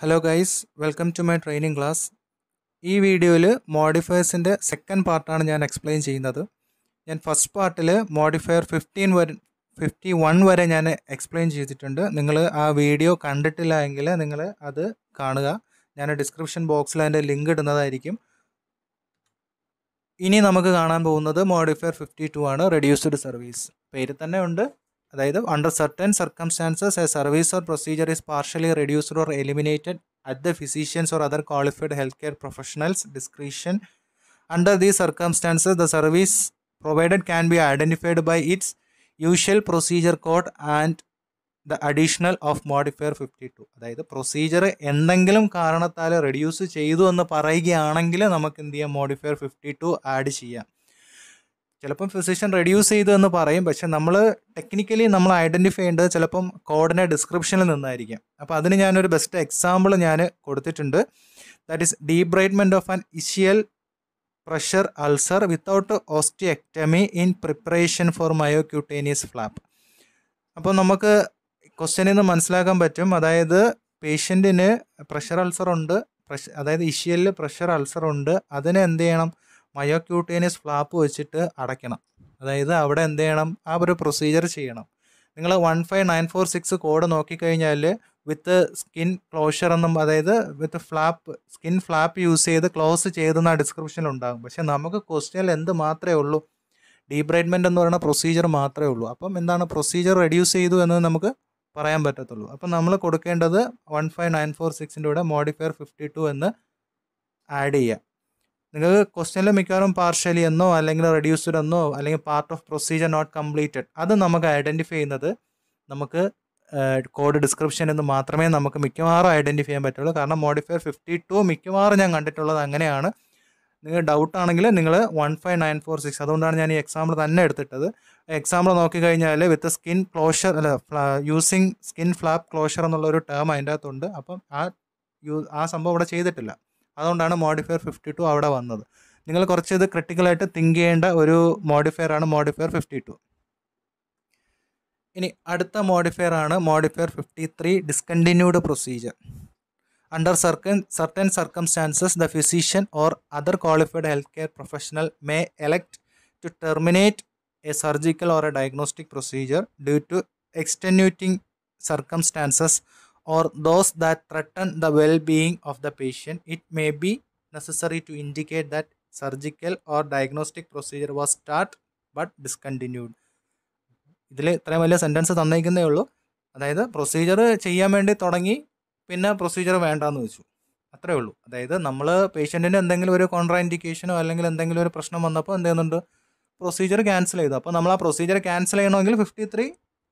Hello guys welcome to my training class ഈ വീഡിയോയിൽ മോഡിഫയേഴ്സിൻ്റെ second പാർട്ടാണ് ഞാൻ എക്സ്പ്ലെയിൻ ചെയ്യുന്നത് ഞാൻ ഫസ്റ്റ് പാർട്ടിൽ മോഡിഫയർ ഫിഫ്റ്റീൻ വരെ ഫിഫ്റ്റി വൺ വരെ ഞാൻ എക്സ്പ്ലെയിൻ ചെയ്തിട്ടുണ്ട് നിങ്ങൾ ആ വീഡിയോ കണ്ടിട്ടില്ല എങ്കിൽ നിങ്ങൾ അത് കാണുക ഞാൻ ഡിസ്ക്രിപ്ഷൻ ബോക്സിൽ അതിൻ്റെ ലിങ്ക് ഇടുന്നതായിരിക്കും ഇനി നമുക്ക് കാണാൻ പോകുന്നത് മോഡിഫയർ ഫിഫ്റ്റി ടു ആണ് റെഡ്യൂസ്ഡ് സർവീസ് പേര് തന്നെ ഉണ്ട് അതായത് under certain circumstances a service or procedure is partially reduced or eliminated at the physician's or other qualified health care professional's discretion under these circumstances the service provided can be identified by its usual procedure code and the additional of modifier fifty two അതായത് procedure എന്തെങ്കിലും കാരണത്താൽ reduce ചെയ്തു എന്ന് പറയുകയാണെങ്കിൽ നമുക്ക് എന്ത് ചെയ്യാം modifier fifty to add ചെയ്യാം ചിലപ്പം ഫിസിഷ്യൻ റെഡ്യൂസ് ചെയ്തു എന്ന് പറയും പക്ഷെ നമ്മൾ ടെക്നിക്കലി നമ്മൾ ഐഡൻറ്റിഫൈ ചെയ്യേണ്ടത് ചിലപ്പം കോഡിനെ ഡിസ്ക്രിപ്ഷനിൽ നിന്നായിരിക്കും അപ്പോൾ അതിന് ഞാനൊരു ബെസ്റ്റ് എക്സാമ്പിൾ ഞാൻ കൊടുത്തിട്ടുണ്ട് that is debridement of an ischial pressure ulcer without ostectomy in preparation for myocutaneous flap അപ്പോൾ നമുക്ക് ക്വസ്റ്റ്യനിൽ നിന്ന് മനസ്സിലാക്കാൻ പറ്റും അതായത് പേഷ്യൻറ്റിന് പ്രഷർ അൾസർ ഉണ്ട് പ്രഷ അതായത് ഇഷ്യലിൽ പ്രഷർ അൾസർ ഉണ്ട് അതിനെ എന്ത് ചെയ്യണം മയോക്യൂട്ടേനിയസ് ഫ്ലാപ്പ് വെച്ചിട്ട് അടയ്ക്കണം അതായത് അവിടെ എന്ത് ചെയ്യണം ആ ഒരു പ്രൊസീജിയർ ചെയ്യണം നിങ്ങൾ one five nine four six code നോക്കിക്കഴിഞ്ഞാൽ വിത്ത് സ്കിൻ ക്ലോഷർ എന്നും അതായത് with flap skin flap use ചെയ്ത് ക്ലോസ് ചെയ്തെന്ന ഡിസ്ക്രിപ്ഷനിൽ ഉണ്ടാകും പക്ഷെ നമുക്ക് ക്വസ്റ്റ്യൻ എന്ത് മാത്രമേ ഉള്ളൂ ഡീബ്രൈറ്റ്മെൻ്റ് എന്ന് പറയുന്ന പ്രൊസീജിയർ മാത്രമേ ഉള്ളൂ അപ്പം എന്താണ് പ്രൊസീജിയർ റെഡ്യൂസ് ചെയ്തു എന്ന് നമുക്ക് പറയാൻ പറ്റത്തുള്ളൂ അപ്പം നമ്മൾ കൊടുക്കേണ്ടത് വൺ ഫൈവ് നയൻ ഫോർ സിക്സിൻ്റെ കൂടെ മോഡിഫയർ ഫിഫ്റ്റി ടു എന്ന് ആഡ് ചെയ്യാം നിങ്ങൾക്ക് ക്വസ്റ്റ്യനിൽ മിക്കവാറും പാർഷ്യലി എന്നോ അല്ലെങ്കിൽ റെഡ്യൂസ്ഡ് എന്നോ അല്ലെങ്കിൽ part of procedure not completed അത് നമുക്ക് ഐഡൻറ്റിഫൈ ചെയ്യുന്നത് നമുക്ക് കോഡ് ഡിസ്ക്രിപ്ഷൻ എന്ന് മാത്രമേ നമുക്ക് മിക്കവാറും ഐഡൻറ്റിഫൈ ചെയ്യാൻ പറ്റുള്ളൂ കാരണം മോഡിഫയർ ഫിഫ്റ്റി ടു മിക്കവാറും ഞാൻ കണ്ടിട്ടുള്ളത് അങ്ങനെയാണ് നിങ്ങൾ ഡൗട്ട് ആണെങ്കിൽ നിങ്ങൾ one five nine four six അതുകൊണ്ടാണ് ഞാൻ ഈ എക്സാമ്പിൾ തന്നെ എടുത്തിട്ടത് എക്സാമ്പിൾ നോക്കിക്കഴിഞ്ഞാൽ വിത്ത് സ്കിൻ ക്ലോഷർ അല്ല യൂസിങ് സ്കിൻ ഫ്ലാപ്പ് ക്ലോഷർ എന്നുള്ള ഒരു ടേം അതിൻ്റെ അകത്തുണ്ട് അപ്പം ആ ആ സംഭവം ഇവിടെ ചെയ്തിട്ടില്ല അതുകൊണ്ടാണ് മോഡിഫയർ ഫിഫ്റ്റി ടു അവിടെ വന്നത് നിങ്ങൾ കുറച്ച് ഇത് ക്രിട്ടിക്കലായിട്ട് തിങ്ക് ചെയ്യേണ്ട ഒരു മോഡിഫയർ ആണ് മോഡിഫയർ ഫിഫ്റ്റി ടു ഇനി അടുത്ത മോഡിഫയർ ആണ് modifier fifty three discontinued procedure under സർക്കൻ certain circumstances the physician or other qualified health care professional may elect to terminate a surgical or a diagnostic procedure due to extenuating circumstances or those that threaten the well-being of the patient, it may be necessary to indicate that surgical or diagnostic procedure was start but discontinued ഇതിൽ ഇത്രയും വലിയ sentence തന്നേക്കുന്നേ ഉള്ളൂ അതായത് procedure ചെയ്യാൻ വേണ്ടി തുടങ്ങി പിന്നെ procedure വേണ്ടാന്ന് വെച്ചു അത്രേ ഉള്ളൂ അതായത് നമ്മൾ പേഷ്യൻറ്റിന് എന്തെങ്കിലും ഒരു കോൺട്രാ ഇൻഡിക്കേഷനോ അല്ലെങ്കിൽ എന്തെങ്കിലും ഒരു പ്രശ്നം വന്നപ്പോൾ എന്ത് ചെയ്യുന്നുണ്ട് പ്രൊസീജിയർ ക്യാൻസൽ ചെയ്തു അപ്പോൾ നമ്മൾ ആ പ്രൊസീജിയർ ക്യാൻസൽ ചെയ്യണമെങ്കിൽ ഫിഫ്റ്റി ത്രീ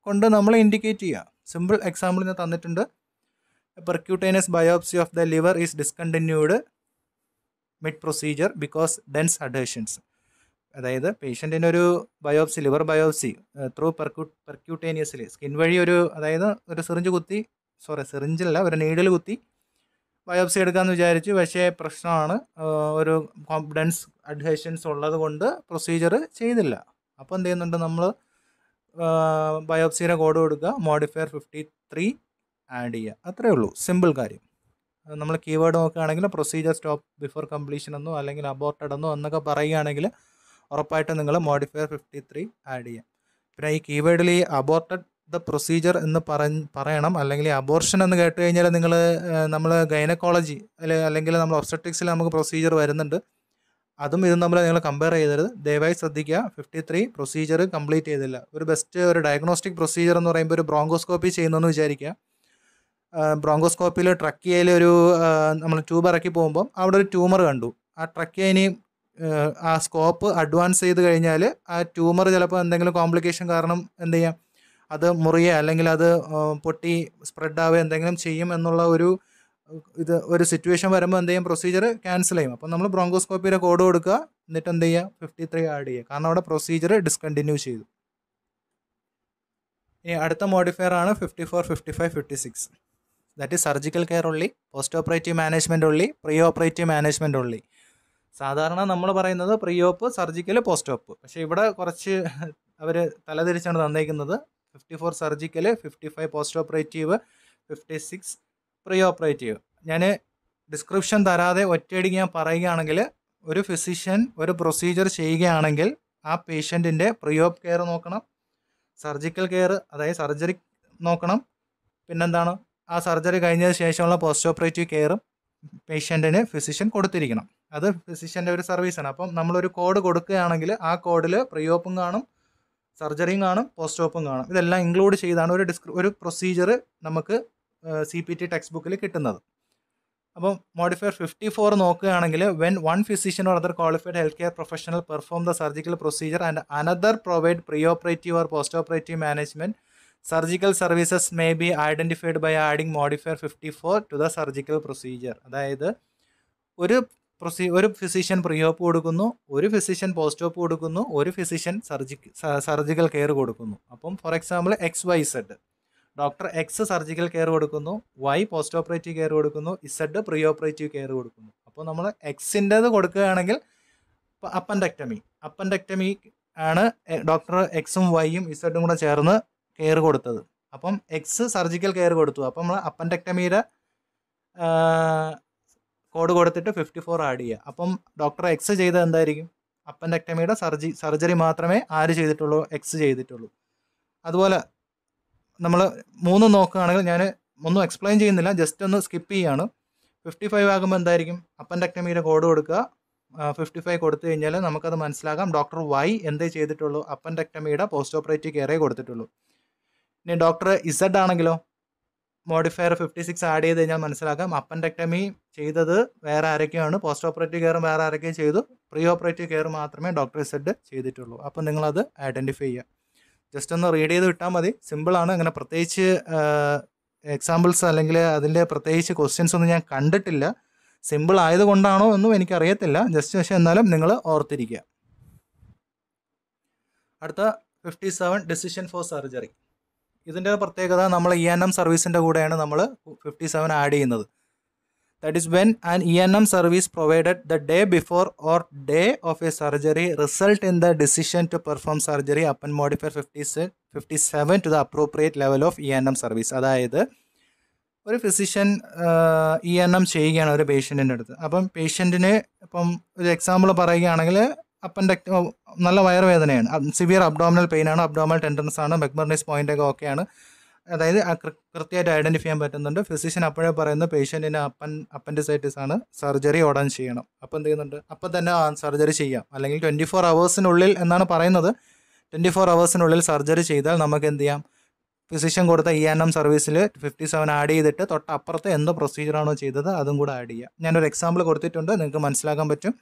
കൊണ്ട് നമ്മൾ ഇൻഡിക്കേറ്റ് ചെയ്യുക സിമ്പിൾ എക്സാമ്പിൾ ഞാൻ തന്നിട്ടുണ്ട് A percutaneous biopsy of the liver is discontinued mid procedure because dense adhesions. അതായത് പേഷ്യൻറ്റിന് ഒരു ബയോപ്സി ലിവർ ബയോപ്സി ത്രൂ പെർക്യൂ പെർക്യൂട്ടേനിയസിലി സ്കിൻ വഴി ഒരു അതായത് ഒരു സിറിഞ്ച് കുത്തി സോറി സിറിഞ്ചിലല്ല ഒരു നീഡിൽ കുത്തി ബയോപ്സി എടുക്കാമെന്ന് വിചാരിച്ചു പക്ഷേ പ്രശ്നമാണ് uh, ഒരു കോൺഫിഡൻസ് അഡ്ഹേഷൻസ് ഉള്ളത് കൊണ്ട് പ്രൊസീജിയർ ചെയ്തില്ല അപ്പോൾ എന്ത് ചെയ്യുന്നുണ്ട് നമ്മൾ ബയോപ്സിയുടെ കോഡ് കൊടുക്കുക മോഡിഫയർ ഫിഫ്റ്റി ത്രീ ആഡ് ചെയ്യുക അത്രയേ ഉള്ളൂ സിമ്പിൾ കാര്യം നമ്മൾ കീവേഡ് നോക്കുകയാണെങ്കിൽ പ്രൊസീജിയർ സ്റ്റോപ്പ് ബിഫോർ കംപ്ലീഷൻ എന്നോ അല്ലെങ്കിൽ അബോർട്ടഡ് എന്നോ എന്നൊക്കെ പറയുകയാണെങ്കിൽ ഉറപ്പായിട്ടും നിങ്ങൾ മോഡിഫയർ ഫിഫ്റ്റി ത്രീ ആഡ് ചെയ്യാം പിന്നെ ഈ കീവേഡിൽ ഈ അബോർട്ടഡ് ദ പ്രൊസീജിയർ എന്ന് പറഞ്ഞ് പറയണം അല്ലെങ്കിൽ അബോർഷൻ എന്ന് കേട്ട് കഴിഞ്ഞാൽ നിങ്ങൾ നമ്മൾ ഗൈനക്കോളജി അല്ലെങ്കിൽ നമ്മൾ ഒബ്സ്റ്ററ്റിക്സിൽ നമുക്ക് പ്രൊസീജിയർ വരുന്നുണ്ട് അതും ഇതും തമ്മിൽ നിങ്ങൾ കമ്പയർ ചെയ്തരുത് ദയവായി ശ്രദ്ധിക്കുക ഫിഫ്റ്റി ത്രീ പ്രൊസീജിയർ കംപ്ലീറ്റ് ചെയ്തില്ല ഒരു ബെസ്റ്റ് ഒരു ഡയഗ്നോസ്റ്റിക് പ്രൊസീജിയർ എന്ന് പറയുമ്പോൾ ഒരു ബ്രോങ്കോസ്കോപ്പി ചെയ്യുന്നതെന്ന് വിചാരിക്കുക ബ്രോങ്കോസ്കോപ്പിൽ ട്രക്കിയയിൽ ഒരു നമ്മൾ ട്യൂബ് ഇറക്കി പോകുമ്പം അവിടെ ഒരു ട്യൂമർ കണ്ടു ആ ട്രക്കിയ ഇനി ആ സ്കോപ്പ് അഡ്വാൻസ് ചെയ്ത് കഴിഞ്ഞാൽ ആ ട്യൂമർ ചിലപ്പോൾ എന്തെങ്കിലും കോംപ്ലിക്കേഷൻ കാരണം എന്ത് ചെയ്യാം അത് മുറിയുക അല്ലെങ്കിൽ അത് പൊട്ടി സ്പ്രെഡ് ആവുക എന്തെങ്കിലും ചെയ്യും എന്നുള്ള ഒരു ഇത് ഒരു സിറ്റുവേഷൻ വരുമ്പോൾ എന്ത് ചെയ്യും പ്രൊസീജിയർ ക്യാൻസൽ ചെയ്യും അപ്പോൾ നമ്മൾ ബ്രോങ്കോസ്കോപ്പിയുടെ കോഡ് കൊടുക്കുക എന്നിട്ട് എന്ത് ചെയ്യുക ഫിഫ്റ്റി ത്രീ ആഡ് ചെയ്യുക കാരണം അവിടെ പ്രൊസീജിയർ ഡിസ്കണ്ടിന്യൂ ചെയ്തു ഇനി അടുത്ത മോഡിഫയർ ആണ് fifty four fifty five fifty six that is surgical care only post operative management only pre operative management only സാധാരണ നമ്മൾ പറയുന്നത് pre op surgical post op പക്ഷേ ഇവിടെ കുറച്ച് അവർ തലതിരിച്ചാണ് തന്നേക്കുന്നത് fifty four surgical fifty five post operative fifty six pre operative ഞാൻ ഡിസ്ക്രിപ്ഷൻ തരാതെ ഒറ്റയടിക്ക് ഞാൻ പറയുകയാണെങ്കിൽ ഒരു ഫിസിഷ്യൻ ഒരു പ്രൊസീജിയർ ചെയ്യുകയാണെങ്കിൽ ആ പേഷ്യൻറ്റിൻ്റെ പ്രീ ഓപ്പ് കെയർ നോക്കണം സർജിക്കൽ കെയർ അതായത് സർജറി നോക്കണം പിന്നെന്താണ് ആ സർജറി കഴിഞ്ഞതിന് ശേഷമുള്ള പോസ്റ്റ് ഓപ്പറേറ്റീവ് കെയറും പേഷ്യൻറ്റിന് ഫിസിഷ്യൻ കൊടുത്തിരിക്കണം അത് ഫിസിഷ്യൻ്റെ ഒരു സർവീസാണ് അപ്പം നമ്മളൊരു കോഡ് കൊടുക്കുകയാണെങ്കിൽ ആ കോഡിൽ പ്രിയോപ്പും കാണും സർജറിയും കാണും പോസ്റ്റ് ഓപ്പും കാണും ഇതെല്ലാം ഇൻക്ലൂഡ് ചെയ്താണ് ഒരു ഡിസ്ക്രി ഒരു പ്രൊസീജിയർ നമുക്ക് സി പി ടി ടെക്സ്റ്റ് ബുക്കിൽ കിട്ടുന്നത് അപ്പം മോഡിഫയർ ഫിഫ്റ്റി ഫോർ നോക്കുകയാണെങ്കിൽ when one physician or other qualified health care professional perform the surgical procedure and another provide pre operative or post operative management surgical services may be identified by adding modifier fifty four to the surgical procedure അതായത് ഒരു പ്രൊസീ ഒരു physician പ്രിയോപ്പ് കൊടുക്കുന്നു ഒരു physician ഓപ്പ് കൊടുക്കുന്നു ഒരു physician സർജി surgical care കൊടുക്കുന്നു അപ്പം for example X Y Z doctor X surgical care കൊടുക്കുന്നു വൈ പോസ്റ്റ് ഓപ്പറേറ്റീവ് കെയർ കൊടുക്കുന്നു ഇസഡ് പ്രീ ഓപ്പറേറ്റീവ് കെയർ കൊടുക്കുന്നു അപ്പോൾ നമ്മൾ എക്സിൻ്റേത് കൊടുക്കുകയാണെങ്കിൽ അപ്പൻഡക്ടമി അപ്പൻഡക്ടമി ആണ് ഡോക്ടർ എക്സും വൈയും ഇസഡും കൂടെ ചേർന്ന് കെയർ കൊടുത്തത് അപ്പം എക്സ് സർജിക്കൽ കെയർ കൊടുത്തു അപ്പം നമ്മൾ അപ്പൻഡക്ടമിയുടെ കോഡ് കൊടുത്തിട്ട് ഫിഫ്റ്റി ഫോർ ആഡ് ചെയ്യുക അപ്പം ഡോക്ടർ എക്സ് ചെയ്തത് എന്തായിരിക്കും അപ്പൻഡക്ടമിയുടെ സർജി സർജറി മാത്രമേ ആര് ചെയ്തിട്ടുള്ളൂ എക്സ് ചെയ്തിട്ടുള്ളൂ അതുപോലെ നമ്മൾ മൂന്ന് നോക്കുകയാണെങ്കിൽ ഞാൻ ഒന്നും എക്സ്പ്ലെയിൻ ചെയ്യുന്നില്ല ജസ്റ്റ് ഒന്ന് സ്കിപ്പ് ചെയ്യുകയാണ് ഫിഫ്റ്റി ഫൈവ് ആകുമ്പോൾ എന്തായിരിക്കും അപ്പൻഡക്ടമിയുടെ കോഡ് കൊടുക്കുക ഫിഫ്റ്റി ഫൈവ് കൊടുത്തു കഴിഞ്ഞാൽ നമുക്കത് മനസ്സിലാക്കാം ഡോക്ടർ വൈ എന്തേ ചെയ്തിട്ടുള്ളൂ അപ്പൻഡക്ടമിയുടെ പോസ്റ്റ് ഓപ്പറേറ്റീവ് കെയറേ കൊടുത്തിട്ടുള്ളൂ ഇനി ഡോക്ടർ ഇസഡ് ആണെങ്കിലോ മോഡിഫയർ ഫിഫ്റ്റി സിക്സ് ആഡ് ചെയ്ത് കഴിഞ്ഞാൽ മനസ്സിലാക്കാം അപ്പൻഡക്ടമി ചെയ്തത് വേറെ ആരൊക്കെയാണ് പോസ്റ്റ് ഓപ്പറേറ്റീവ് കെയർ വേറെ ആരൊക്കെയും ചെയ്തു പ്രീ ഓപ്പറേറ്റീവ് കെയർ മാത്രമേ ഡോക്ടർ ഇസഡ് ചെയ്തിട്ടുള്ളൂ അപ്പോൾ നിങ്ങളത് ഐഡൻറ്റിഫൈ ചെയ്യുക ജസ്റ്റ് ഒന്ന് റീഡ് ചെയ്ത് വിട്ടാൽ മതി സിമ്പിളാണ് അങ്ങനെ പ്രത്യേകിച്ച് എക്സാമ്പിൾസ് അല്ലെങ്കിൽ അതിൻ്റെ പ്രത്യേകിച്ച് ക്വസ്റ്റ്യൻസ് ഒന്നും ഞാൻ കണ്ടിട്ടില്ല സിമ്പിൾ ആയതുകൊണ്ടാണോ എന്നും എനിക്കറിയത്തില്ല ജസ്റ്റ് പക്ഷേ എന്നാലും നിങ്ങൾ ഓർത്തിരിക്കുക അടുത്ത fifty seven decision for surgery ഇതിൻ്റെ പ്രത്യേകത നമ്മൾ ഇ e എൻ എം സർവീസിൻ്റെ കൂടെയാണ് നമ്മൾ ഫിഫ്റ്റി സെവൻ ആഡ് ചെയ്യുന്നത് that is when an E N M service provided the day before or day of a surgery result in the decision to perform surgery append modifier fifty six fifty seven to the appropriate level of E N M service അതായത് ഒരു physician E N M ചെയ്യുകയാണ് ഒരു പേഷ്യൻറ്റിൻ്റെ അടുത്ത് അപ്പം പേഷ്യൻറ്റിന് ഇപ്പം ഒരു example പറയുകയാണെങ്കിൽ അപ്പൻ്റെ നല്ല വയറുവേദനയാണ് സിവിയർ അബ്ഡോമിനൽ പെയിൻ ആണ് അബ്ഡോമിനൽ ടെൻഡൻസ് ആണ് മെക്മർണൈസ് ഒക്കെ ഓക്കെയാണ് അതായത് കൃത്യമായിട്ട് ഐഡൻറ്റിഫൈ ചെയ്യാൻ പറ്റുന്നുണ്ട് ഫിസിഷ്യൻ അപ്പോഴേ പറയുന്ന പേഷ്യൻറ്റിന് അപ്പൻ അപ്പൻഡിസൈറ്റിസ് ആണ് സർജറി ഉടൻ ചെയ്യണം അപ്പോൾ എന്ത് ചെയ്യുന്നുണ്ട് അപ്പോൾ തന്നെ സർജറി ചെയ്യാം അല്ലെങ്കിൽ ട്വൻറ്റി ഫോർ അവേഴ്സിനുള്ളിൽ എന്നാണ് പറയുന്നത് ട്വൻറ്റി ഫോർ അവേഴ്സിനുള്ളിൽ സർജറി ചെയ്താൽ നമുക്ക് എന്ത് ചെയ്യാം ഫിസിഷ്യൻ കൊടുത്ത ഇ എൻ എം സർവീസിൽ ഫിഫ്റ്റി സെവൻ ആഡ് ചെയ്തിട്ട് തൊട്ടപ്പുറത്ത് എന്ത് പ്രൊസീജിയറാണോ ചെയ്തത് അതും കൂടെ ആഡ് ചെയ്യാം ഞാനൊരു എക്സാമ്പിൾ കൊടുത്തിട്ടുണ്ട് നിങ്ങൾക്ക് മനസ്സിലാക്കാൻ പറ്റും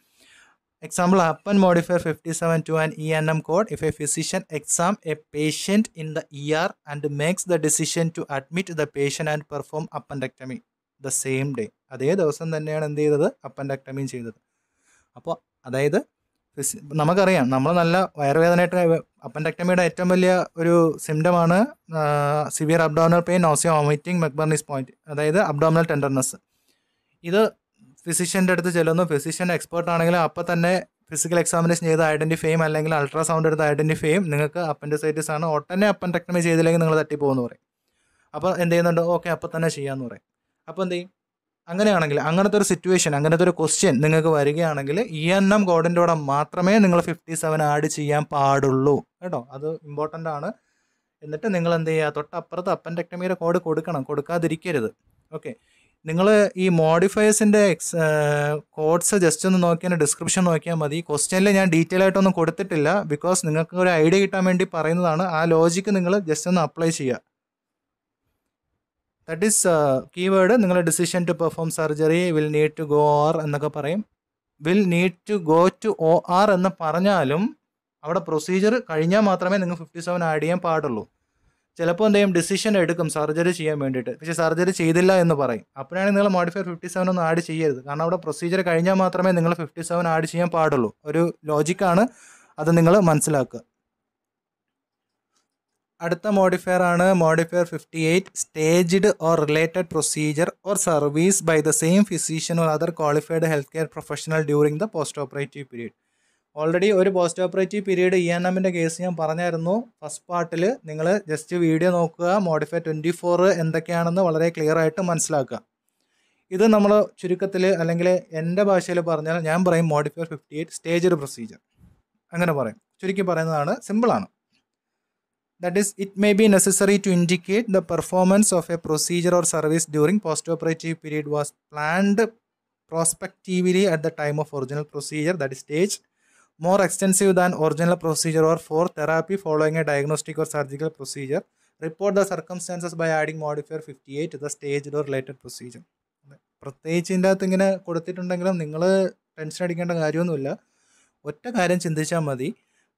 example append fifty seven to and E N M code if a physician exam a patient in the E R and makes the decision to admit the patient and perform appendectomy the same day അതേ ദിവസം തന്നെയാണ് എന്ത് ചെയ്തത് അപ്പൻ അപ്പൻഡക്ടമിയും ചെയ്തത് അപ്പോൾ അതായത് fizzy നമുക്കറിയാം നമ്മൾ നല്ല വയറുവേദനയായിട്ട് ഡെക്ടമിയുടെ ഏറ്റവും വലിയ ഒരു സിംറ്റമാണ് severe abdominal pain nausea vomiting McBurney's point അതായത് അബ്ഡോമിനൽ ടെൻഡർനെസ് ഇത് ഫിസിഷ്യൻ്റെ അടുത്ത് ചെല്ലുന്നു ഫിസിഷ്യൻ എക്സ്പേർട്ട് ആണെങ്കിൽ അപ്പം തന്നെ ഫിസിക്കൽ എക്സാമിനേഷൻ ചെയ്ത് ഐഡൻറ്റിഫൈയും അല്ലെങ്കിൽ അൾട്രാസൗണ്ട് എടുത്ത് ഐഡൻറ്റിഫൈയും നിങ്ങൾക്ക് അപ്പൻഡിസൈറ്റിസ് ആണ് ഉടനെ അപ്പൻഡക്ടമി ചെയ്തില്ലെങ്കിൽ നിങ്ങൾ തട്ടിപ്പോകുമെന്ന് പറയും അപ്പോൾ എന്ത് ചെയ്യുന്നുണ്ട് ഓക്കെ അപ്പം തന്നെ ചെയ്യാമെന്ന് പറയും അപ്പോൾ എന്ത് ചെയ്യും അങ്ങനെയാണെങ്കിൽ അങ്ങനത്തെ ഒരു സിറ്റുവേഷൻ അങ്ങനത്തെ ഒരു ക്വസ്റ്റ്യൻ നിങ്ങൾക്ക് വരികയാണെങ്കിൽ ഇ എൻ എം കോഡിൻ്റെ കൂടെ മാത്രമേ നിങ്ങൾ ഫിഫ്റ്റി സെവൻ ആഡ് ചെയ്യാൻ പാടുള്ളൂ കേട്ടോ അത് ഇമ്പോർട്ടൻ്റ് ആണ് എന്നിട്ട് നിങ്ങൾ എന്ത് ചെയ്യുക തൊട്ടപ്പുറത്ത് അപ്പൻഡക്ടമിയുടെ കോഡ് കൊടുക്കണം കൊടുക്കാതിരിക്കരുത് ഓക്കെ നിങ്ങൾ ഈ മോഡിഫയേഴ്സിൻ്റെ എക്സ് കോഡ്സ് ജസ്റ്റ് ഒന്ന് നോക്കിയാൽ ഡിസ്ക്രിപ്ഷൻ നോക്കിയാൽ മതി ക്വസ്റ്റ്യനിൽ ഞാൻ ഡീറ്റെയിൽ ആയിട്ടൊന്നും കൊടുത്തിട്ടില്ല ബിക്കോസ് നിങ്ങൾക്ക് ഒരു ഐഡിയ കിട്ടാൻ വേണ്ടി പറയുന്നതാണ് ആ ലോജിക്ക് നിങ്ങൾ ജസ്റ്റ് ഒന്ന് അപ്ലൈ ചെയ്യുക ദറ്റ് ഈസ് കീവേഡ് നിങ്ങളുടെ decision to perform surgery will need to go R എന്നൊക്കെ പറയും will need to go to O R എന്ന് പറഞ്ഞാലും അവിടെ പ്രൊസീജിയർ കഴിഞ്ഞാൽ മാത്രമേ നിങ്ങൾ ഫിഫ്റ്റി സെവൻ ആഡ് ചെയ്യാൻ പാടുള്ളൂ ചിലപ്പോൾ എന്തെങ്കിലും ഡിസിഷൻ എടുക്കും സർജറി ചെയ്യാൻ വേണ്ടിയിട്ട് പക്ഷേ സർജറി ചെയ്തില്ല എന്ന് പറയും അപ്പോഴാണ് നിങ്ങൾ മോഡിഫയർ ഫിഫ്റ്റി സെവൻ ഒന്നും ആഡ് ചെയ്യരുത് കാരണം അവിടെ പ്രൊസീജിയർ കഴിഞ്ഞാൽ മാത്രമേ നിങ്ങൾ ഫിഫ്റ്റി സെവൻ ആഡ് ചെയ്യാൻ പാടുള്ളൂ ഒരു ലോജിക്കാണ് അത് നിങ്ങൾ മനസ്സിലാക്കുക അടുത്ത മോഡിഫയർ ആണ് modifier fifty eight staged or related procedure or service by the same physician or other qualified health care professional during the post operative period already ഒരു post operative period E N എമ്മിൻ്റെ case ഞാൻ പറഞ്ഞായിരുന്നു first പാർട്ടിൽ നിങ്ങൾ just video നോക്കുക modify twenty four എന്തൊക്കെയാണെന്ന് വളരെ clear ആയിട്ട് മനസ്സിലാക്കുക ഇത് നമ്മൾ ചുരുക്കത്തിൽ അല്ലെങ്കിൽ എൻ്റെ ഭാഷയിൽ പറഞ്ഞാൽ ഞാൻ പറയും modify fifty eight staged procedure അങ്ങനെ പറയും ചുരുക്കി പറയുന്നതാണ് സിമ്പിളാണ് that is it may be necessary to indicate the performance of a procedure or service during post operative period was planned prospectively at the time of original procedure that is stage more extensive than original procedure or for therapy following a diagnostic or surgical procedure report the circumstances by adding modifier 58 to the staged or related procedure പ്രത്യേകിച്ച് ഇതിൻ്റെ അകത്ത് ഇങ്ങനെ കൊടുത്തിട്ടുണ്ടെങ്കിലും നിങ്ങൾ tension അടിക്കേണ്ട കാര്യമൊന്നുമില്ല ഒറ്റ കാര്യം ചിന്തിച്ചാൽ മതി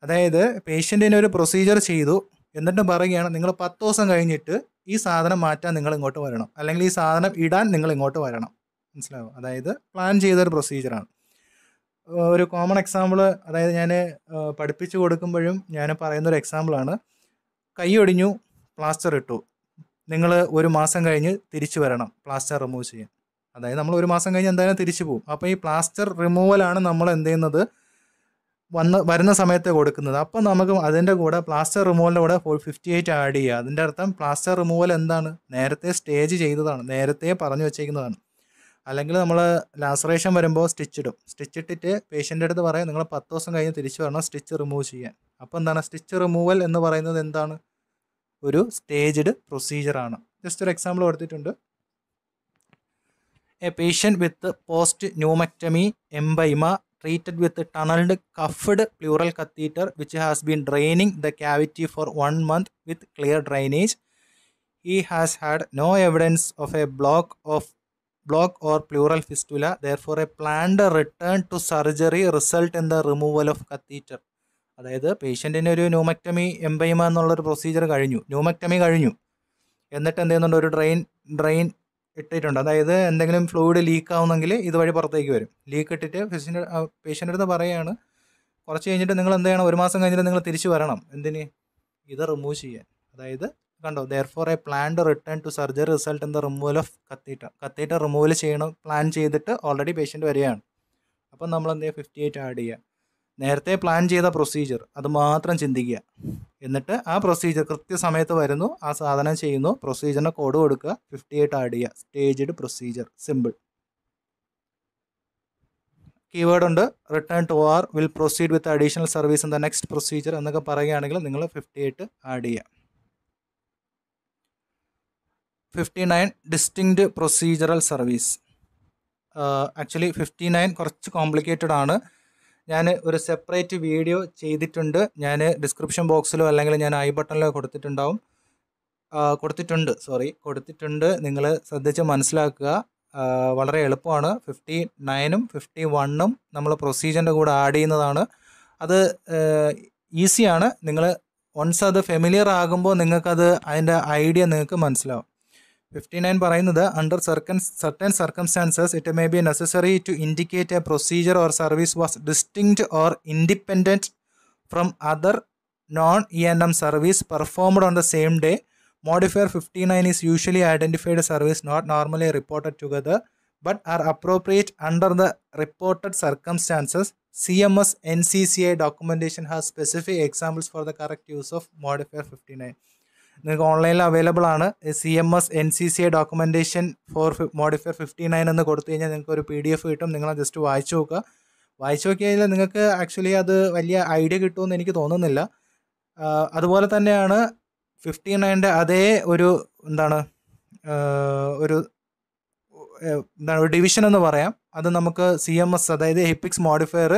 അതായത് പേഷ്യൻറ്റിന് ഒരു പ്രൊസീജിയർ ചെയ്തു എന്നിട്ട് പറയുകയാണ് നിങ്ങൾ പത്ത് ദിവസം കഴിഞ്ഞിട്ട് ഈ സാധനം മാറ്റാൻ നിങ്ങൾ ഇങ്ങോട്ട് വരണം അല്ലെങ്കിൽ ഈ സാധനം ഇടാൻ നിങ്ങൾ ഇങ്ങോട്ട് വരണം മനസ്സിലാവും അതായത് പ്ലാൻ ചെയ്തൊരു പ്രൊസീജിയറാണ് ഒരു കോമൺ എക്സാമ്പിൾ അതായത് ഞാൻ പഠിപ്പിച്ചു കൊടുക്കുമ്പോഴും ഞാൻ പറയുന്നൊരു എക്സാമ്പിളാണ് കൈയൊടിഞ്ഞു പ്ലാസ്റ്റർ ഇട്ടു നിങ്ങൾ ഒരു മാസം കഴിഞ്ഞ് തിരിച്ചു വരണം പ്ലാസ്റ്റർ റിമൂവ് ചെയ്യാൻ അതായത് നമ്മൾ ഒരു മാസം കഴിഞ്ഞ് എന്തായാലും തിരിച്ചു പോകും അപ്പോൾ ഈ പ്ലാസ്റ്റർ റിമൂവലാണ് നമ്മൾ എന്ത് ചെയ്യുന്നത് വന്ന് വരുന്ന സമയത്ത് കൊടുക്കുന്നത് അപ്പോൾ നമുക്ക് അതിൻ്റെ കൂടെ പ്ലാസ്റ്റർ റിമൂവലിൻ്റെ കൂടെ ഫോർ ഫിഫ്റ്റി എയ്റ്റ് ആഡ് ചെയ്യുക അതിൻ്റെ അർത്ഥം പ്ലാസ്റ്റർ റിമൂവൽ എന്താണ് നേരത്തെ സ്റ്റേജ് ചെയ്തതാണ് നേരത്തെ പറഞ്ഞു വെച്ചേക്കുന്നതാണ് അല്ലെങ്കിൽ നമ്മൾ ലാസറേഷൻ വരുമ്പോൾ സ്റ്റിച്ച് ഇടും സ്റ്റിച്ച് ഇട്ടിട്ട് പേഷ്യൻ്റെ അടുത്ത് പറയാം നിങ്ങൾ പത്ത് ദിവസം കഴിഞ്ഞ് തിരിച്ചു വരണം സ്റ്റിച്ച് റിമൂവ് ചെയ്യാൻ അപ്പോൾ എന്താണ് സ്റ്റിച്ച് റിമൂവൽ എന്ന് പറയുന്നത് എന്താണ് ഒരു സ്റ്റേജ്ഡ് പ്രൊസീജിയറാണ് ജസ്റ്റ് ഒരു എക്സാമ്പിൾ കൊടുത്തിട്ടുണ്ട് a patient with post pneumonectomy empyema treated with tunneled cuffed pleural catheter which has been draining the cavity for one month with clear drainage he has had no evidence of a block of or pleural fistula therefore a planned return to surgery result in the removal of catheter അതായത് പേഷ്യൻറ്റിന് ഒരു ന്യൂമക്ടമി എംബൈമ എന്നുള്ളൊരു procedure കഴിഞ്ഞു ന്യൂമക്ടമി കഴിഞ്ഞു എന്നിട്ട് എന്ത് ചെയ്യുന്നുണ്ട് ഒരു ഡ്രെയിൻ ഡ്രെയിൻ ഇട്ടിട്ടുണ്ട് അതായത് എന്തെങ്കിലും ഫ്ലൂയിഡ് ലീക്ക് ആവുന്നെങ്കിൽ ഇതുവഴി പുറത്തേക്ക് വരും ലീക്ക് ഇട്ടിട്ട് ഫിസിൻ്റെ പേഷ്യൻ്റെ അടുത്ത് പറയുകയാണ് കുറച്ച് കഴിഞ്ഞിട്ട് നിങ്ങൾ എന്ത് ചെയ്യണം ഒരു മാസം കഴിഞ്ഞിട്ട് നിങ്ങൾ തിരിച്ചു വരണം എന്തിന് ഇത് റിമൂവ് ചെയ്യാൻ അതായത് കണ്ടോ therefore a to return to surgery result in the removal of catheter catheter removal ചെയ്യണം പ്ലാൻ ചെയ്തിട്ട് ഓൾറെഡി പേഷ്യൻറ്റ് വരികയാണ് അപ്പം നമ്മൾ എന്ത് ചെയ്യുക ഫിഫ്റ്റി എയ്റ്റ് ആഡ് ചെയ്യുക നേരത്തെ പ്ലാൻ ചെയ്ത പ്രൊസീജിയർ അത് മാത്രം ചിന്തിക്കുക എന്നിട്ട് ആ പ്രൊസീജിയർ കൃത്യസമയത്ത് വരുന്നു ആ സാധനം ചെയ്യുന്നു പ്രൊസീജിയറിന് കോഡ് കൊടുക്കുക ഫിഫ്റ്റി എയ്റ്റ് ആഡ് ചെയ്യുക സ്റ്റേജ്ഡ് പ്രൊസീജിയർ സിമ്പിൾ കീവേഡ് ഉണ്ട് return to R will proceed with additional service in the next procedure എന്നൊക്കെ പറയുകയാണെങ്കിൽ നിങ്ങൾ ഫിഫ്റ്റി എയ്റ്റ് ആഡ് ചെയ്യുക fifty nine distinct procedural service actually fifty nine കുറച്ച് complicated ആണ് ഞാൻ ഒരു സെപ്പറേറ്റ് വീഡിയോ ചെയ്തിട്ടുണ്ട് ഞാൻ ഡിസ്ക്രിപ്ഷൻ ബോക്സിലോ അല്ലെങ്കിൽ ഞാൻ ഐ ബട്ടണിലോ കൊടുത്തിട്ടുണ്ടാവും uh, കൊടുത്തിട്ടുണ്ട് സോറി കൊടുത്തിട്ടുണ്ട് നിങ്ങൾ ശ്രദ്ധിച്ച് മനസ്സിലാക്കുക uh, വളരെ എളുപ്പമാണ് ഫിഫ്റ്റി നയനും ഫിഫ്റ്റി വണ്ണും നമ്മൾ പ്രൊസീജിയറിൻ്റെ കൂടെ ആഡ് ചെയ്യുന്നതാണ് അത് ഈസിയാണ് uh, നിങ്ങൾ വൺസ് അത് ഫെമിലിയർ ആകുമ്പോൾ നിങ്ങൾക്കത് അതിൻ്റെ ഐഡിയ നിങ്ങൾക്ക് മനസ്സിലാവും Fifty nine നയൻ പറയുന്നത് under സർക്കൻ certain circumstances it may be necessary to indicate a procedure or service was distinct or independent from other non E N M service performed on modifier 59 is usually identified service not normally reported together but are appropriate under the reported circumstances cms ncca documentation has specific examples for the correct use of modifier 59 നിങ്ങൾക്ക് ഓൺലൈനിൽ available ആണ് C M S N C C A documentation for modifier fifty nine എന്ന് കൊടുത്തു കഴിഞ്ഞാൽ നിങ്ങൾക്ക് ഒരു P D F കിട്ടും നിങ്ങൾ ജസ്റ്റ് വായിച്ചു നോക്കുക വായിച്ചു നോക്കിയാൽ നിങ്ങൾക്ക് ആക്ച്വലി അത് വലിയ ഐഡിയ കിട്ടുമെന്ന് എനിക്ക് തോന്നുന്നില്ല അതുപോലെ തന്നെയാണ് ഫിഫ്റ്റി നയൻ്റെ അതേ ഒരു എന്താണ് ഒരു എന്താണ് ഒരു ഡിവിഷൻ എന്ന് പറയാം അത് നമുക്ക് സി എം എസ് അതായത് ഹിപ്പിക്സ് modifier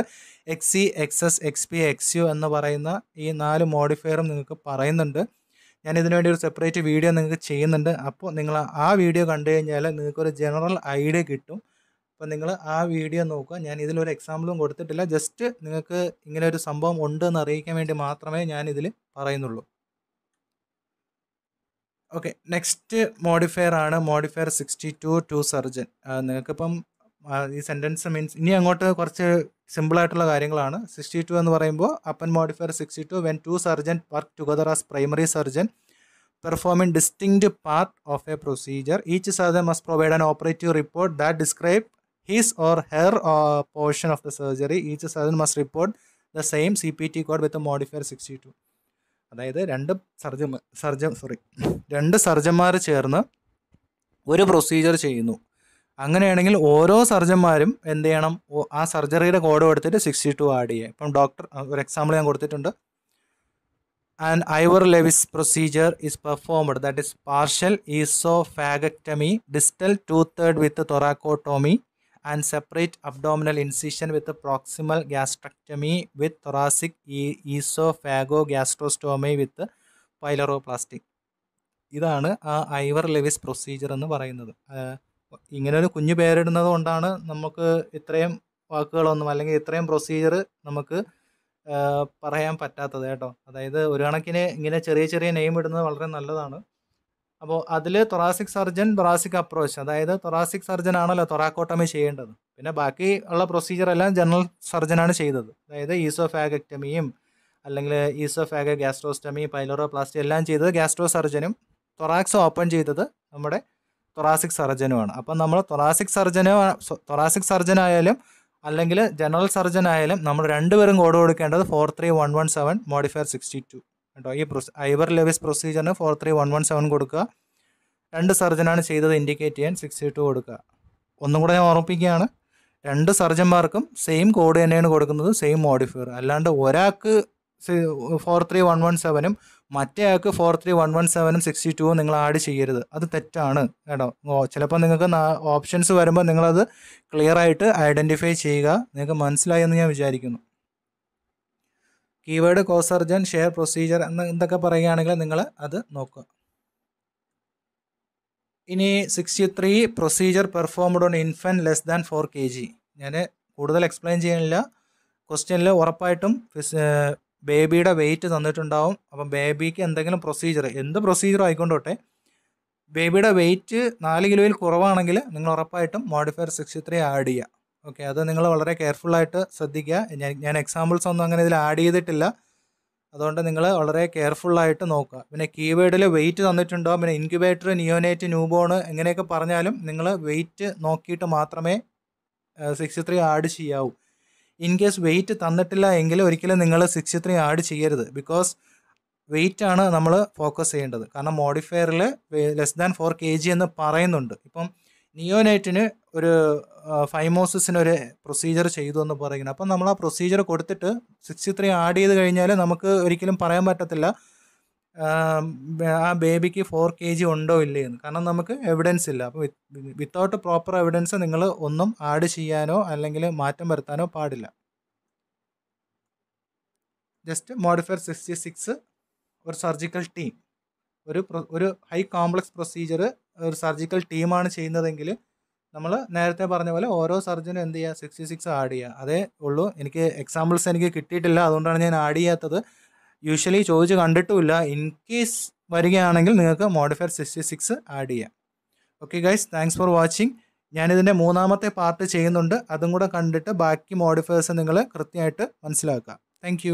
X C X S X P X U എന്ന് പറയുന്ന ഈ നാല് മോഡിഫയറും നിങ്ങൾക്ക് പറയുന്നുണ്ട് ഞാൻ ഇതിനു വേണ്ടി ഒരു സെപ്പറേറ്റ് വീഡിയോ നിങ്ങൾക്ക് ചെയ്യുന്നുണ്ട് അപ്പോൾ നിങ്ങൾ ആ വീഡിയോ കണ്ടു കഴിഞ്ഞാൽ നിങ്ങൾക്കൊരു ജനറൽ ഐഡിയ കിട്ടും അപ്പോൾ നിങ്ങൾ ആ വീഡിയോ നോക്കുക ഞാൻ ഇതിലൊരു എക്സാമ്പിളും കൊടുത്തിട്ടില്ല ജസ്റ്റ് നിങ്ങൾക്ക് ഇങ്ങനെ ഒരു സംഭവം ഉണ്ട് എന്ന് അറിയിക്കാൻ വേണ്ടി മാത്രമേ ഞാൻ ഇതിൽ പറയുന്നുള്ളൂ ഓക്കെ നെക്സ്റ്റ് മോഡിഫയർ ആണ് modifier sixty two two surgeon നിങ്ങൾക്കിപ്പം ഈ സെൻറ്റൻസ് മീൻസ് ഇനി അങ്ങോട്ട് കുറച്ച് സിമ്പിളായിട്ടുള്ള കാര്യങ്ങളാണ് സിക്സ്റ്റി ടു എന്ന് പറയുമ്പോൾ append modifier sixty two when two surgeon work together as primary surgeon performing distinct part of a procedure each surgeon must provide an operative report that describe or her portion of the surgery each surgeon must report the same C same CPT code with modifier sixty 62 അതായത് രണ്ട് surgeon surgeon sorry രണ്ട് സർജന്മാർ ചേർന്ന് ഒരു procedure ചെയ്യുന്നു അങ്ങനെയാണെങ്കിൽ ഓരോ സർജന്മാരും എന്ത് ചെയ്യണം ആ സർജറിയുടെ കോഡ് കൊടുത്തിട്ട് സിക്സ്റ്റി ടു ആഡ് ചെയ്യുക ഇപ്പം ഡോക്ടർ ഒരു എക്സാമ്പിൾ ഞാൻ കൊടുത്തിട്ടുണ്ട് and Ivor Lewis procedure is performed that is partial esophagectomy distal two third with thoracotomy and separate abdominal incision with proximal gastrectomy with thoracic esophagogastrostomy with pyloroplastic ഇതാണ് ആ ഐവർ Lewis procedure എന്ന് പറയുന്നത് ഇങ്ങനെ ഒരു കുഞ്ഞു പേരിടുന്നത് കൊണ്ടാണ് നമുക്ക് ഇത്രയും വാക്കുകളൊന്നും അല്ലെങ്കിൽ ഇത്രയും പ്രൊസീജിയർ നമുക്ക് പറയാൻ പറ്റാത്തത് കേട്ടോ അതായത് ഒരു കണക്കിന് ഇങ്ങനെ ചെറിയ ചെറിയ നെയിം ഇടുന്നത് വളരെ നല്ലതാണ് അപ്പോൾ അതിൽ തൊറാസിക് സർജൻ തൊറാസിക് അപ്രോച്ച് അതായത് തൊറാസിക് സർജൻ ആണല്ലോ തൊറാക്കോട്ടമി ചെയ്യേണ്ടത് പിന്നെ ബാക്കി ഉള്ള പ്രൊസീജിയർ എല്ലാം ജനറൽ സർജനാണ് ചെയ്തത് അതായത് ഈസോഫാഗക്ടമിയും അല്ലെങ്കിൽ ഈസോഫാഗ ഗ്യാസ്ട്രോസ്റ്റമി പൈലോറോപ്ലാസ്റ്റി എല്ലാം ചെയ്തത് ഗ്യാസ്ട്രോ സർജനും തൊറാക്സ് ഓപ്പൺ ചെയ്തത് നമ്മുടെ തൊറാസിക് സർജനുമാണ് അപ്പം നമ്മൾ തൊറാസിക് സർജനോ തൊറാസിക് സർജനായാലും അല്ലെങ്കിൽ ജനറൽ സർജൻ ആയാലും നമ്മൾ രണ്ടുപേരും കോഡ് കൊടുക്കേണ്ടത് four three one one seven modifier sixty two കേട്ടോ ഈ പ്രൊസ് ഐബർ ലെവിസ് പ്രൊസീജിയറിന് four three one one seven കൊടുക്കുക രണ്ട് സർജനാണ് ചെയ്തത് ഇൻഡിക്കേറ്റ് ചെയ്യാൻ സിക്സ്റ്റി ടു കൊടുക്കുക ഒന്നും കൂടെ ഞാൻ ഓർമ്മിപ്പിക്കുകയാണ് രണ്ട് സർജന്മാർക്കും സെയിം കോഡ് തന്നെയാണ് കൊടുക്കുന്നത് സെയിം മോഡിഫയർ അല്ലാണ്ട് ഒരാൾക്ക് ഫോർ ത്രീ വൺ വൺ സെവനും മറ്റേ ആൾക്ക് ഫോർ ത്രീ വൺ വൺ സെവനും സിക്സ്റ്റി ടുവും നിങ്ങൾ ആഡ് ചെയ്യരുത് അത് തെറ്റാണ് കേട്ടോ ചിലപ്പോൾ നിങ്ങൾക്ക് ഓപ്ഷൻസ് വരുമ്പോൾ നിങ്ങളത് ക്ലിയർ ആയിട്ട് ഐഡൻറ്റിഫൈ ചെയ്യുക നിങ്ങൾക്ക് മനസ്സിലായി എന്ന് ഞാൻ വിചാരിക്കുന്നു കീവേഡ് കോസർജൻ ഷെയർ പ്രൊസീജിയർ എന്ന എന്തൊക്കെ പറയുകയാണെങ്കിൽ നിങ്ങൾ അത് നോക്കുക ഇനി sixty three procedure performed on infant less than four K G ഞാൻ കൂടുതൽ എക്സ്പ്ലെയിൻ ചെയ്യാനില്ല ക്വസ്റ്റ്യനിൽ ഉറപ്പായിട്ടും ബേബിയുടെ വെയിറ്റ് തന്നിട്ടുണ്ടാവും അപ്പം ബേബിക്ക് എന്തെങ്കിലും പ്രൊസീജിയർ എന്ത് പ്രൊസീജിയർ ആയിക്കൊണ്ടോട്ടെ ബേബിയുടെ വെയിറ്റ് നാല് കിലോയിൽ കുറവാണെങ്കിൽ നിങ്ങൾ ഉറപ്പായിട്ടും മോഡിഫയർ സിക്സ്റ്റി ത്രീ ആഡ് ചെയ്യുക ഓക്കെ അത് നിങ്ങൾ വളരെ കെയർഫുള്ളായിട്ട് ശ്രദ്ധിക്കുക ഞാൻ ഞാൻ എക്സാമ്പിൾസ് ഒന്നും അങ്ങനെ ഇതിൽ ആഡ് ചെയ്തിട്ടില്ല അതുകൊണ്ട് നിങ്ങൾ വളരെ കെയർഫുള്ളായിട്ട് നോക്കുക പിന്നെ കീവേഡിൽ വെയിറ്റ് തന്നിട്ടുണ്ടോ പിന്നെ ഇൻക്യുബേറ്റർ നിയോനേറ്റ് ന്യൂബോൺ എങ്ങനെയൊക്കെ പറഞ്ഞാലും നിങ്ങൾ വെയിറ്റ് നോക്കിയിട്ട് മാത്രമേ സിക്സ്റ്റി ത്രീ ആഡ് ചെയ്യാവൂ ഇൻ കേസ് വെയിറ്റ് തന്നിട്ടില്ല എങ്കിൽ ഒരിക്കലും നിങ്ങൾ സിക്സ്റ്റി ത്രീ ആഡ് ചെയ്യരുത് ബിക്കോസ് വെയിറ്റ് ആണ് നമ്മൾ ഫോക്കസ് ചെയ്യേണ്ടത് കാരണം മോഡിഫയറിൽ less than four K G എന്ന് പറയുന്നുണ്ട് ഇപ്പം നിയോനൈറ്റിന് ഒരു ഫൈമോസിന് ഒരു പ്രൊസീജിയർ ചെയ്തു എന്ന് പറയുന്നത് അപ്പം നമ്മൾ ആ പ്രൊസീജിയർ കൊടുത്തിട്ട് സിക്സ്റ്റി ത്രീ ആഡ് ചെയ്ത് കഴിഞ്ഞാൽ നമുക്ക് ഒരിക്കലും പറയാൻ പറ്റത്തില്ല ആ ബേബിക്ക് ഫോർ കെ ജി ഉണ്ടോ ഇല്ലേ എന്ന് കാരണം നമുക്ക് എവിഡൻസ് ഇല്ല അപ്പോൾ വിത്തൗട്ട് പ്രോപ്പർ എവിഡൻസ് നിങ്ങൾ ഒന്നും ആഡ് ചെയ്യാനോ അല്ലെങ്കിൽ മാറ്റം വരുത്താനോ പാടില്ല ജസ്റ്റ് മോഡിഫയർ സിക്സ്റ്റി സിക്സ് ഒരു സർജിക്കൽ ടീം ഒരു ഒരു ഹൈ കോംപ്ലക്സ് പ്രൊസീജിയർ ഒരു സർജിക്കൽ ടീമാണ് ചെയ്യുന്നതെങ്കിൽ നമ്മൾ നേരത്തെ പറഞ്ഞ പോലെ ഓരോ സർജനും എന്ത് ചെയ്യുക സിക്സ്റ്റി സിക്സ് ആഡ് ചെയ്യുക അതേ ഉള്ളൂ എനിക്ക് എക്സാമ്പിൾസ് എനിക്ക് കിട്ടിയിട്ടില്ല അതുകൊണ്ടാണ് ഞാൻ ആഡ് ചെയ്യാത്തത് യൂഷ്വലി ചോദിച്ച് കണ്ടിട്ടുമില്ല ഇൻ കേസ് വരികയാണെങ്കിൽ നിങ്ങൾക്ക് മോഡിഫയർ സിക്സ്റ്റി സിക്സ് ആഡ് ചെയ്യാം okay guys thanks for watching ഞാനിതിൻ്റെ മൂന്നാമത്തെ പാർട്ട് ചെയ്യുന്നുണ്ട് അതും കൂടെ കണ്ടിട്ട് ബാക്കി മോഡിഫയേഴ്സ് നിങ്ങൾ കൃത്യമായിട്ട് മനസ്സിലാക്കുക താങ്ക്